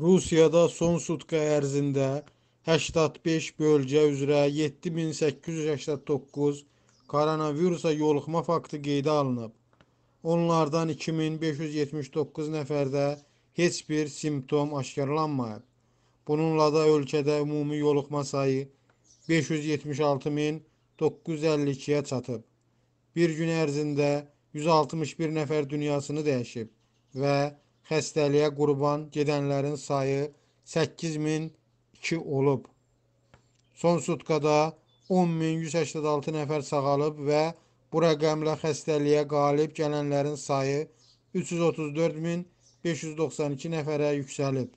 Rusiyada son sutka ərzində 85 bölgə üzrə 7889 koronavirusa yoluxma faktı qeydə alınıb. Onlardan 2579 nəfərdə heç bir simptom aşkarlanmayıb. Bununla da ölkədə ümumi yoluxma sayı 576952-yə çatıb. Bir gün ərzində 161 nəfər dünyasını dəyişib və Xəstəliyə qurban gedənlərin sayı 8002 olub. Son sutkada 10186 nəfər sağalıb və bu rəqəmlə xəstəliyə qalib gələnlərin sayı 334592 nəfərə yüksəlib.